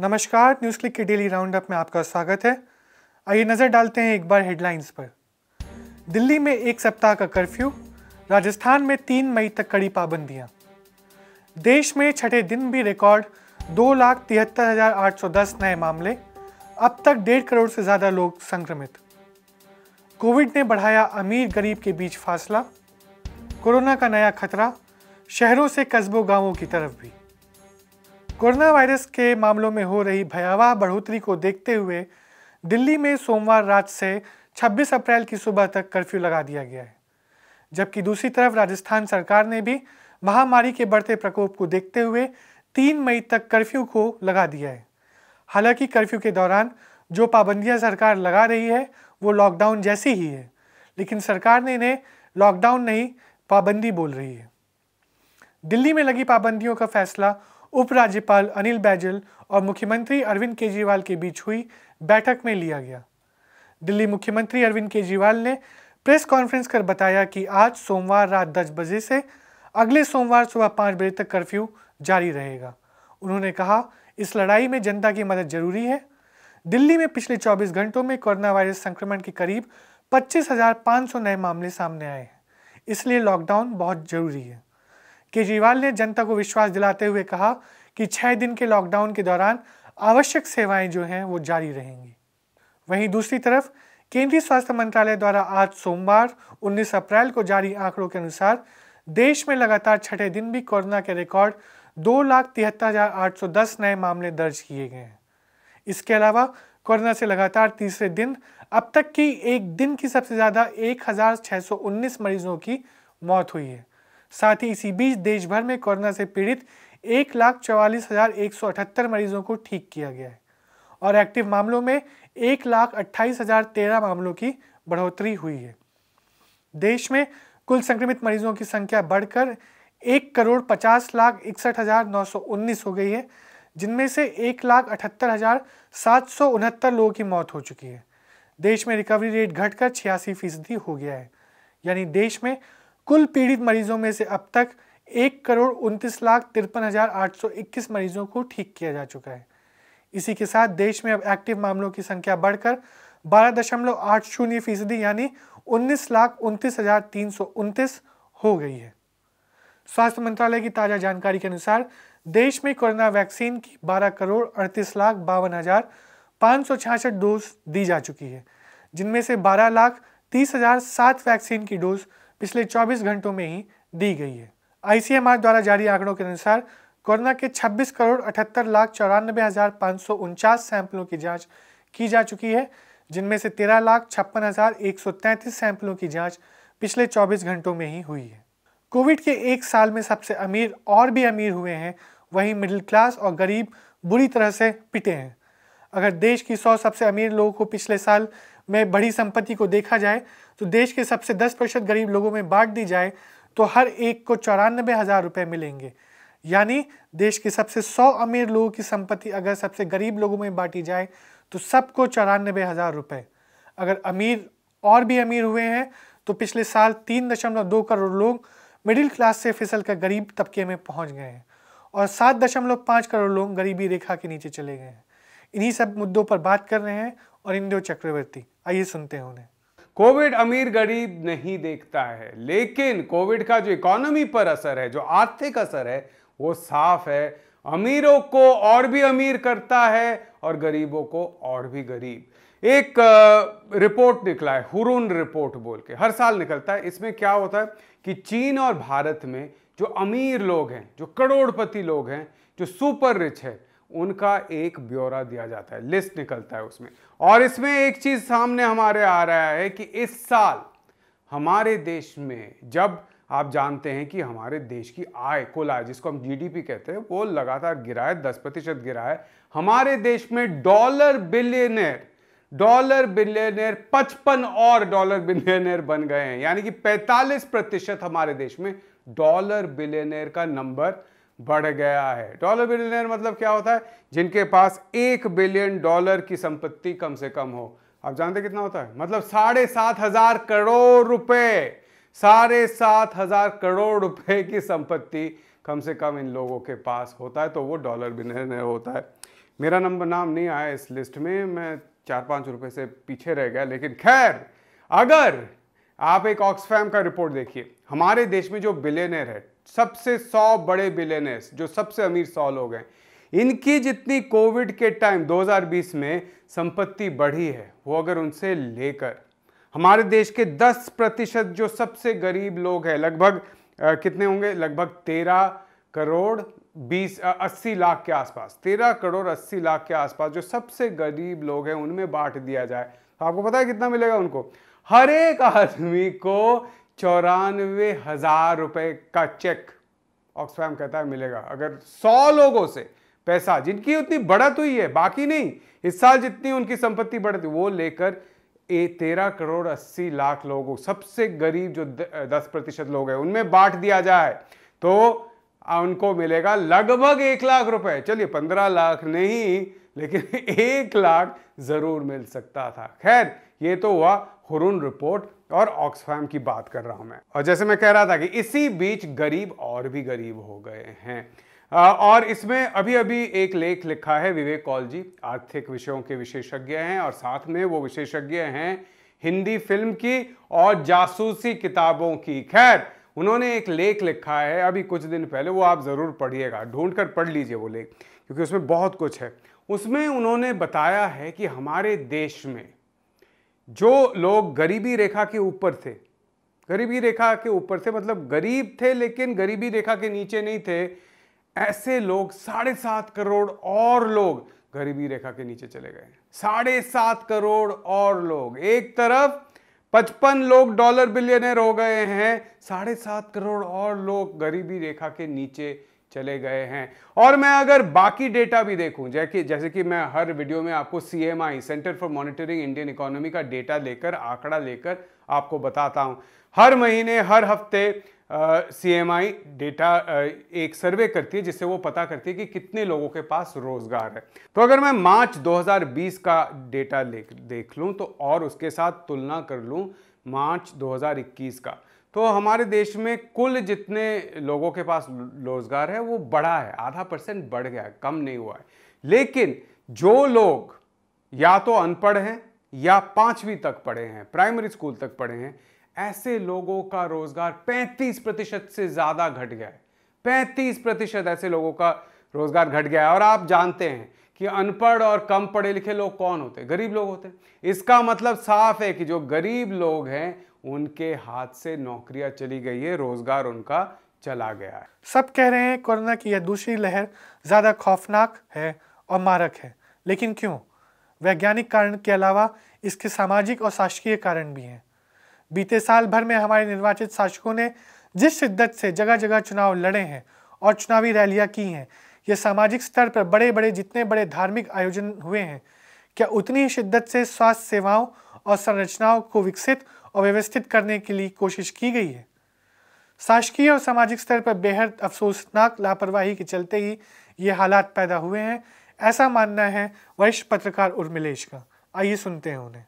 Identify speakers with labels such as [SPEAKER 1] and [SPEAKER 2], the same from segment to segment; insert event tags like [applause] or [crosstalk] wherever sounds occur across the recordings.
[SPEAKER 1] नमस्कार news click के daily round up में आपका स्वागत है आइए नजर डालते हैं एक बार हेडलाइंस पर दिल्ली में एक सप्ताह का कर्फ्यू राजस्थान में तीन मई तक कड़ी पाबंदियां देश में छठे दिन भी रिकॉर्ड दो लाख तिहत्तर हजार आठ सौ दस नए मामले अब तक डेढ़ करोड़ से ज़्यादा लोग संक्रमित कोविड ने बढ़ाया अमीर गरीब के बीच फासला कोरोना का नया खतरा शहरों से कस्बों गांवों की तरफ भी कोरोना वायरस के मामलों में हो रही भयावह बढ़ोतरी को देखते हुए दिल्ली में सोमवार रात से 26 अप्रैल की सुबह तक कर्फ्यू लगा दिया गया है जबकि दूसरी तरफ राजस्थान सरकार ने भी महामारी के बढ़ते प्रकोप को देखते हुए तीन मई तक कर्फ्यू को लगा दिया है हालांकि कर्फ्यू के दौरान जो पाबंदियां सरकार लगा रही है वो लॉकडाउन जैसी ही है लेकिन सरकार ने इन्हें लॉकडाउन नहीं पाबंदी बोल रही है दिल्ली में लगी पाबंदियों का फैसला उपराज्यपाल अनिल बैजल और मुख्यमंत्री अरविंद केजरीवाल के बीच हुई बैठक में लिया गया दिल्ली मुख्यमंत्री अरविंद केजरीवाल ने प्रेस कॉन्फ्रेंस कर बताया कि आज सोमवार रात दस बजे से अगले सोमवार सुबह पाँच बजे तक कर्फ्यू जारी रहेगा उन्होंने कहा इस लड़ाई में जनता की मदद जरूरी है दिल्ली में पिछले 24 घंटों में कोरोना वायरस संक्रमण के करीब 25,500 नए मामले सामने आए हैं इसलिए लॉकडाउन बहुत जरूरी है केजरीवाल ने जनता को विश्वास दिलाते हुए कहा कि छह दिन के लॉकडाउन के दौरान आवश्यक सेवाएं जो हैं वो जारी रहेंगी वहीं दूसरी तरफ केंद्रीय स्वास्थ्य मंत्रालय द्वारा आज सोमवार 19 अप्रैल को जारी आंकड़ों के अनुसार देश में लगातार छठे दिन भी कोरोना के रिकॉर्ड दो लाख तिहत्तर हजार आठ सौ दस नए मामले दर्ज किए गए हैं इसके अलावा कोरोना से लगातार तीसरे दिन अब तक की एक दिन की सबसे ज़्यादा एक हजार छः सौ उन्नीस मरीजों की मौत हुई है साथ ही इसी बीच देश भर में कोरोना से पीड़ित एक लाख चौवालीस हज़ार एक सौ अठहत्तर मरीजों को ठीक किया गया है और एक्टिव मामलों में एक लाख अट्ठाईस हज़ार तेरह मामलों की बढ़ोतरी हुई है देश में कुल संक्रमित मरीजों की संख्या बढ़कर एक करोड़ पचास लाख इकसठ हज़ार नौ सौ उन्नीस हो गई है जिनमें से एक लाख अठहत्तर हज़ार सात सौ उनहत्तर लोगों की मौत हो चुकी है देश में रिकवरी रेट घटकर छियासी फीसदी हो गया है यानी देश में कुल पीड़ित मरीजों में से अब तक एक करोड़ उनतीस लाख तिरपन हज़ार आठ सौ इक्कीस मरीजों को ठीक किया जा चुका है इसी के साथ देश में अब एक्टिव मामलों की संख्या बढ़कर बारह दशमलव आठ शून्य फीसदी यानी उन्नीस लाख उनतीस हजार तीन सौ उनतीस हो गई है स्वास्थ्य मंत्रालय की ताज़ा जानकारी के अनुसार देश में कोरोना वैक्सीन की बारह करोड़ अड़तीस लाख बावन हजार पाँच सौ छियासठ डोज दी जा चुकी है जिनमें से बारह लाख तीस हजार सात वैक्सीन की डोज पिछले 24 घंटों में ही दी गई है आईसीएमआर द्वारा जारी आंकड़ों के अनुसार कोरोना के 26 करोड़ अठहत्तर लाख चौरानबे हजार पाँच सौ उनचास सैंपलों की जांच की जा चुकी है जिनमें से तेरह लाख छप्पन हजार एक सौ तैंतीस सैंपलों की जांच पिछले 24 घंटों में ही हुई है कोविड के एक साल में सबसे अमीर और भी अमीर हुए हैं वहीं मिडिल क्लास और गरीब बुरी तरह से पिटे हैं अगर देश की सौ सबसे अमीर लोगों को पिछले साल में बड़ी संपत्ति को देखा जाए तो देश के सबसे दस प्रतिशत गरीब लोगों में बांट दी जाए तो हर एक को चौरानबे हज़ार रुपये मिलेंगे यानी देश के सबसे सौ अमीर लोगों की संपत्ति अगर सबसे गरीब लोगों में बांटी जाए तो सबको चौरानबे हज़ार रुपये अगर अमीर और भी अमीर हुए हैं तो पिछले साल तीन दशमलव दो करोड़ लोग मिडिल क्लास से फिसल कर गरीब तबके में पहुंच गए हैं और सात दशमलव पाँच करोड़ लोग गरीबी रेखा के नीचे चले गए हैं इन्हीं सब मुद्दों पर बात कर रहे हैं और इंदो चक्रवर्ती आइए सुनते हैं उन्हें
[SPEAKER 2] कोविड अमीर गरीब नहीं देखता है लेकिन कोविड का जो इकोनॉमी पर असर है जो आर्थिक असर है वो साफ है अमीरों को और भी अमीर करता है और गरीबों को और भी गरीब एक रिपोर्ट निकला है हुरून रिपोर्ट बोल के हर साल निकलता है इसमें क्या होता है कि चीन और भारत में जो अमीर लोग हैं जो करोड़पति लोग हैं जो सुपर रिच है उनका एक ब्यौरा दिया जाता है लिस्ट निकलता है उसमें और इसमें एक चीज़ सामने हमारे आ रहा है कि इस साल हमारे देश में जब आप जानते हैं कि हमारे देश की आय कुल आय जिसको हम जीडीपी कहते हैं वो लगातार गिरा है दस प्रतिशत गिरा है हमारे देश में डॉलर बिलियनर डॉलर बिलियनर पचपन और डॉलर बिलियनर बन गए हैं यानी कि 45 प्रतिशत हमारे देश में डॉलर बिलियनर का नंबर बढ़ गया है डॉलर बिलियनर मतलब क्या होता है जिनके पास एक बिलियन डॉलर की संपत्ति कम से कम हो आप जानते कितना होता है मतलब साढ़े सात हजार करोड़ रुपए साढ़े सात हजार करोड़ रुपए की संपत्ति कम से कम इन लोगों के पास होता है तो वो डॉलर बिलियनर होता है मेरा नंबर नाम नहीं आया इस लिस्ट में मैं चार पाँच रुपये से पीछे रह गया लेकिन खैर अगर आप एक ऑक्सफैम का रिपोर्ट देखिए हमारे देश में जो बिलियनर है सबसे सौ बड़े बिलेनर्स जो सबसे अमीर सौ लोग हैं इनकी जितनी कोविड के टाइम 2020 में संपत्ति बढ़ी है वो अगर उनसे लेकर हमारे देश के 10 प्रतिशत जो सबसे गरीब लोग हैं लगभग कितने होंगे लगभग 13 करोड़ 20 अस्सी लाख के आसपास 13 करोड़ 80 लाख के आसपास जो सबसे गरीब लोग हैं उनमें बांट दिया जाए तो आपको पता है कितना मिलेगा उनको हर एक आदमी को चौरानवे हजार रुपए का चेक ऑक्सफैम कहता है मिलेगा अगर सौ लोगों से पैसा जिनकी उतनी बढ़त हुई है बाकी नहीं इस साल जितनी उनकी संपत्ति बढ़ती वो लेकर ए तेरह करोड़ अस्सी लाख लोगों सबसे गरीब जो दस प्रतिशत लोग हैं उनमें बांट दिया जाए तो उनको मिलेगा लगभग एक लाख रुपए चलिए पंद्रह लाख नहीं लेकिन [laughs] एक लाख जरूर मिल सकता था खैर ये तो हुआ हुरुन रिपोर्ट और ऑक्सफैम की बात कर रहा हूं मैं और जैसे मैं कह रहा था कि इसी बीच गरीब और भी गरीब हो गए हैं और इसमें अभी अभी एक लेख लिखा है विवेक कौल जी आर्थिक विषयों के विशेषज्ञ हैं और साथ में वो विशेषज्ञ हैं हिंदी फिल्म की और जासूसी किताबों की खैर उन्होंने एक लेख लिखा है अभी कुछ दिन पहले वो आप ज़रूर पढ़िएगा ढूंढ कर पढ़ लीजिए वो लेख क्योंकि उसमें बहुत कुछ है उसमें उन्होंने बताया है कि हमारे देश में जो लोग गरीबी रेखा के ऊपर थे गरीबी रेखा के ऊपर थे मतलब गरीब थे लेकिन गरीबी रेखा के नीचे नहीं थे ऐसे लोग साढ़े सात करोड़ और लोग गरीबी रेखा के नीचे चले गए साढ़े सात करोड़ और लोग एक तरफ पचपन लोग डॉलर बिलियनर हो गए हैं साढ़े सात करोड़ और लोग गरीबी रेखा के नीचे चले गए हैं और मैं अगर बाकी डेटा भी देखूं जैसे जैसे कि मैं हर वीडियो में आपको C centre for monitoring Indian economy का डेटा लेकर आंकड़ा लेकर आपको बताता हूं हर महीने हर हफ्ते सी एम आई डेटा एक सर्वे करती है जिससे वो पता करती है कि कितने लोगों के पास रोजगार है तो अगर मैं मार्च 2020 का डेटा देख लूँ तो और उसके साथ तुलना कर लूँ मार्च 2021 का तो हमारे देश में कुल जितने लोगों के पास रोज़गार है वो बढ़ा है आधा परसेंट बढ़ गया है कम नहीं हुआ है लेकिन जो लोग या तो अनपढ़ हैं या पांचवी तक पढ़े हैं प्राइमरी स्कूल तक पढ़े हैं ऐसे लोगों का रोज़गार 35 प्रतिशत से ज़्यादा घट गया है 35 प्रतिशत ऐसे लोगों का रोज़गार घट गया है और आप जानते हैं कि अनपढ़ और कम पढ़े लिखे लोग कौन होते हैं गरीब लोग होते हैं इसका मतलब साफ है कि जो गरीब लोग हैं उनके हाथ से नौकरियां चली गई है रोजगार उनका चला
[SPEAKER 1] गया है सब कह रहे हैं कोरोना की यह दूसरी लहर ज़्यादा खौफनाक है और मारक है लेकिन क्यों वैज्ञानिक कारण के अलावा इसके सामाजिक और शासकीय कारण भी हैं बीते साल भर में हमारे निर्वाचित शासकों ने जिस शिद्दत से जगह जगह चुनाव लड़े हैं और चुनावी रैलियां की हैं ये सामाजिक स्तर पर बड़े बड़े जितने बड़े धार्मिक आयोजन हुए हैं क्या उतनी ही शिद्दत से स्वास्थ्य सेवाओं और संरचनाओं को विकसित अव्यवस्थित व्यवस्थित करने के लिए कोशिश की गई है शासकीय और सामाजिक स्तर पर बेहद अफसोसनाक लापरवाही के चलते ही ये हालात पैदा हुए हैं ऐसा मानना है वरिष्ठ पत्रकार उर्मिलेश का आइए सुनते हैं उन्हें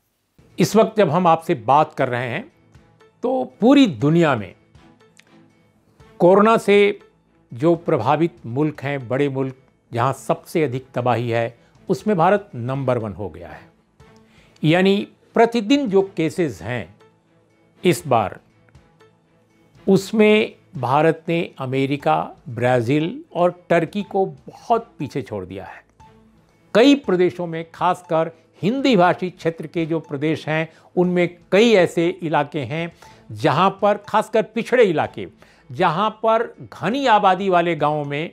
[SPEAKER 3] इस वक्त जब हम आपसे बात कर रहे हैं तो पूरी दुनिया में कोरोना से जो प्रभावित मुल्क हैं बड़े मुल्क जहां सबसे अधिक तबाही है उसमें भारत नंबर वन हो गया है यानी प्रतिदिन जो केसेस हैं इस बार उसमें भारत ने अमेरिका ब्राज़ील और टर्की को बहुत पीछे छोड़ दिया है कई प्रदेशों में खासकर हिंदी भाषी क्षेत्र के जो प्रदेश हैं उनमें कई ऐसे इलाके हैं जहां पर खासकर पिछड़े इलाके जहां पर घनी आबादी वाले गांवों में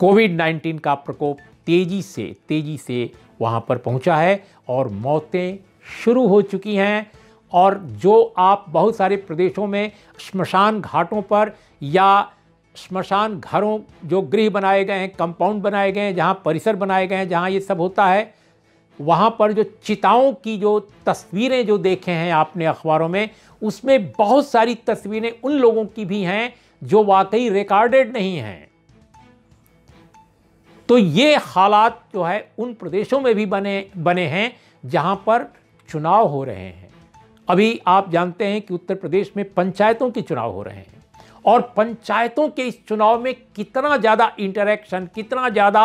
[SPEAKER 3] कोविड 19 का प्रकोप तेज़ी से तेज़ी से वहां पर पहुंचा है और मौतें शुरू हो चुकी हैं और जो आप बहुत सारे प्रदेशों में श्मशान घाटों पर या श्मशान घरों जो गृह बनाए गए हैं कंपाउंड बनाए गए हैं जहाँ परिसर बनाए गए हैं जहाँ ये सब होता है वहाँ पर जो चिताओं की जो तस्वीरें जो देखे हैं आपने अखबारों में उसमें बहुत सारी तस्वीरें उन लोगों की भी हैं जो वाकई रिकॉर्डेड नहीं हैं तो ये हालात जो है उन प्रदेशों में भी बने बने हैं जहाँ पर चुनाव हो रहे हैं अभी आप जानते हैं कि उत्तर प्रदेश में पंचायतों के चुनाव हो रहे हैं और पंचायतों के इस चुनाव में कितना ज़्यादा इंटरेक्शन कितना ज़्यादा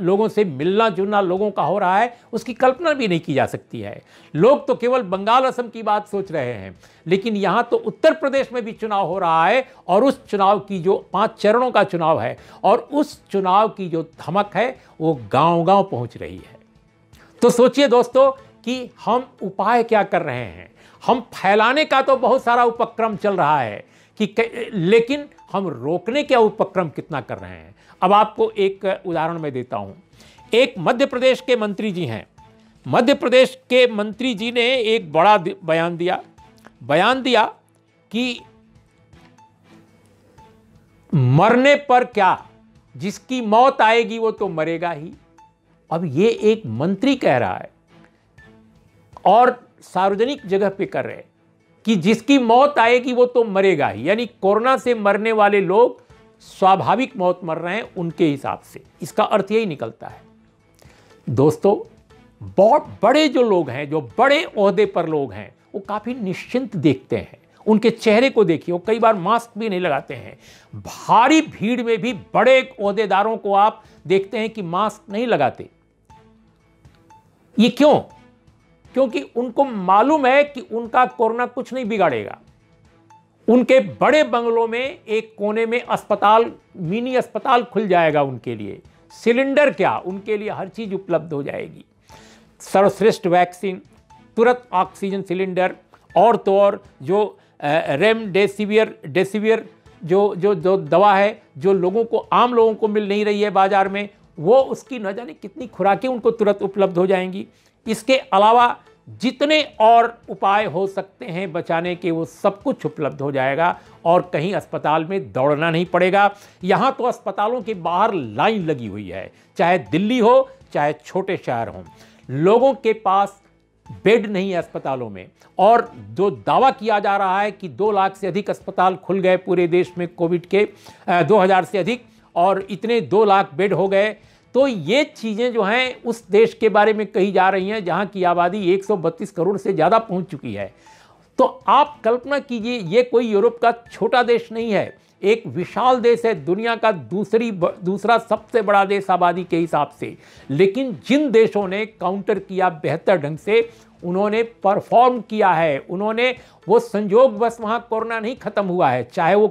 [SPEAKER 3] लोगों से मिलना जुलना लोगों का हो रहा है उसकी कल्पना भी नहीं की जा सकती है लोग तो केवल बंगाल असम की बात सोच रहे हैं लेकिन यहाँ तो उत्तर प्रदेश में भी चुनाव हो रहा है और उस चुनाव की जो पांच चरणों का चुनाव है और उस चुनाव की जो धमक है वो गाँव गाँव पहुँच रही है तो सोचिए दोस्तों कि हम उपाय क्या कर रहे हैं हम फैलाने का तो बहुत सारा उपक्रम चल रहा है कि लेकिन हम रोकने का उपक्रम कितना कर रहे हैं अब आपको एक उदाहरण मैं देता हूँ एक मध्य प्रदेश के मंत्री जी हैं मध्य प्रदेश के मंत्री जी ने एक बड़ा बयान दिया बयान दिया कि मरने पर क्या जिसकी मौत आएगी वो तो मरेगा ही अब ये एक मंत्री कह रहा है और सार्वजनिक जगह पे कर रहे हैं कि जिसकी मौत आएगी वो तो मरेगा ही यानी कोरोना से मरने वाले लोग स्वाभाविक मौत मर रहे हैं उनके हिसाब से इसका अर्थ यही निकलता है दोस्तों बहुत बड़े जो लोग हैं जो बड़े अहदे पर लोग हैं वो काफ़ी निश्चिंत देखते हैं उनके चेहरे को देखिए वो कई बार मास्क भी नहीं लगाते हैं भारी भीड़ में भी बड़े अहदेदारों को आप देखते हैं कि मास्क नहीं लगाते ये क्यों क्योंकि उनको मालूम है कि उनका कोरोना कुछ नहीं बिगाड़ेगा उनके बड़े बंगलों में एक कोने में अस्पताल मिनी अस्पताल खुल जाएगा उनके लिए सिलेंडर क्या उनके लिए हर चीज़ उपलब्ध हो जाएगी सर्वश्रेष्ठ वैक्सीन तुरंत ऑक्सीजन सिलेंडर और तो और जो रेमडेसिवियर डेसिवियर जो जो जो दवा है जो लोगों को आम लोगों को मिल नहीं रही है बाज़ार में वो उसकी न जाने कितनी खुराकें उनको तुरंत उपलब्ध हो जाएंगी इसके अलावा जितने और उपाय हो सकते हैं बचाने के वो सब कुछ उपलब्ध हो जाएगा और कहीं अस्पताल में दौड़ना नहीं पड़ेगा यहाँ तो अस्पतालों के बाहर लाइन लगी हुई है चाहे दिल्ली हो चाहे छोटे शहर हों लोगों के पास बेड नहीं है अस्पतालों में और जो दावा किया जा रहा है कि दो लाख से अधिक अस्पताल खुल गए पूरे देश में कोविड के दो हज़ार से अधिक और इतने दो लाख बेड हो गए तो ये चीज़ें जो हैं उस देश के बारे में कही जा रही हैं जहाँ की आबादी एक करोड़ से ज़्यादा पहुँच चुकी है तो आप कल्पना कीजिए ये कोई यूरोप का छोटा देश नहीं है एक विशाल देश है दुनिया का दूसरी दूसरा सबसे बड़ा देश आबादी के हिसाब से लेकिन जिन देशों ने काउंटर किया बेहतर ढंग से उन्होंने परफॉर्म किया है उन्होंने वो संजोग बस वहाँ कोरोना नहीं ख़त्म हुआ है चाहे वो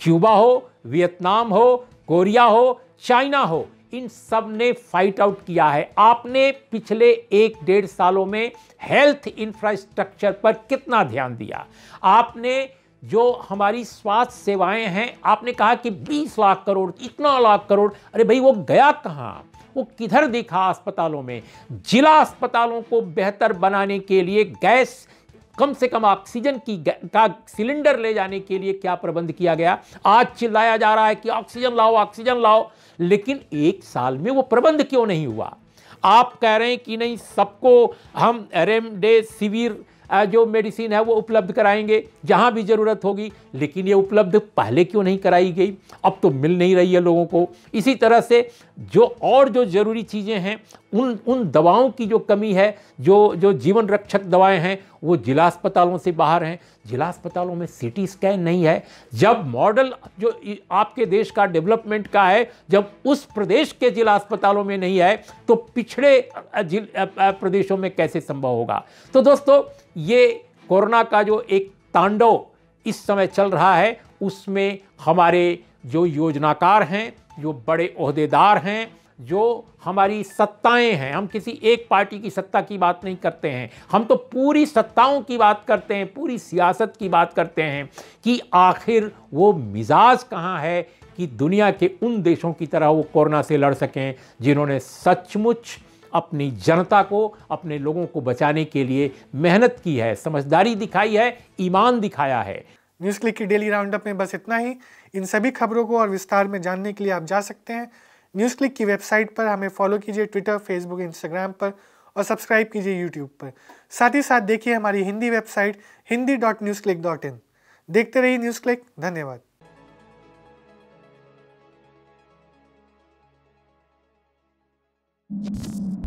[SPEAKER 3] क्यूबा हो वियतनाम हो कोरिया हो चाइना हो इन सब ने फाइट आउट किया है आपने पिछले एक डेढ़ सालों में हेल्थ इंफ्रास्ट्रक्चर पर कितना ध्यान दिया आपने जो हमारी स्वास्थ्य सेवाएं हैं आपने कहा कि 20 लाख करोड़ इतना लाख करोड़ अरे भाई वो गया कहाँ वो किधर दिखा अस्पतालों में जिला अस्पतालों को बेहतर बनाने के लिए गैस कम से कम ऑक्सीजन की का सिलेंडर ले जाने के लिए क्या प्रबंध किया गया आज चिल्लाया जा रहा है कि ऑक्सीजन लाओ ऑक्सीजन लाओ लेकिन एक साल में वो प्रबंध क्यों नहीं हुआ आप कह रहे हैं कि नहीं सबको हम रेमडेसिविर जो मेडिसिन है वो उपलब्ध कराएंगे जहाँ भी ज़रूरत होगी लेकिन ये उपलब्ध पहले क्यों नहीं कराई गई अब तो मिल नहीं रही है लोगों को इसी तरह से जो और जो ज़रूरी चीज़ें हैं उन उन दवाओं की जो कमी है जो जो जीवन रक्षक दवाएं हैं वो जिला अस्पतालों से बाहर हैं जिला अस्पतालों में सीटी स्कैन नहीं है जब मॉडल जो आपके देश का डेवलपमेंट का है जब उस प्रदेश के जिला अस्पतालों में नहीं है तो पिछड़े प्रदेशों में कैसे संभव होगा तो दोस्तों ये कोरोना का जो एक तांडव इस समय चल रहा है उसमें हमारे जो योजनाकार हैं जो बड़े अहदेदार हैं जो हमारी सत्ताएं हैं हम किसी एक पार्टी की सत्ता की बात नहीं करते हैं हम तो पूरी सत्ताओं की बात करते हैं पूरी सियासत की बात करते हैं कि आखिर वो मिजाज कहाँ है कि दुनिया के उन देशों की तरह वो कोरोना से लड़ सकें जिन्होंने सचमुच अपनी जनता को अपने लोगों को बचाने के लिए मेहनत की है समझदारी दिखाई है
[SPEAKER 1] ईमान दिखाया है न्यूज़ क्लिक की डेली राउंडअप में बस इतना ही इन सभी खबरों को और विस्तार में जानने के लिए आप जा सकते हैं न्यूज़ क्लिक की वेबसाइट पर हमें फॉलो कीजिए ट्विटर फेसबुक इंस्टाग्राम पर और सब्सक्राइब कीजिए यूट्यूब पर साथ ही साथ देखिए हमारी Hindi website Hindi dot news click dot in देखते रहिए न्यूज़ क्लिक धन्यवाद you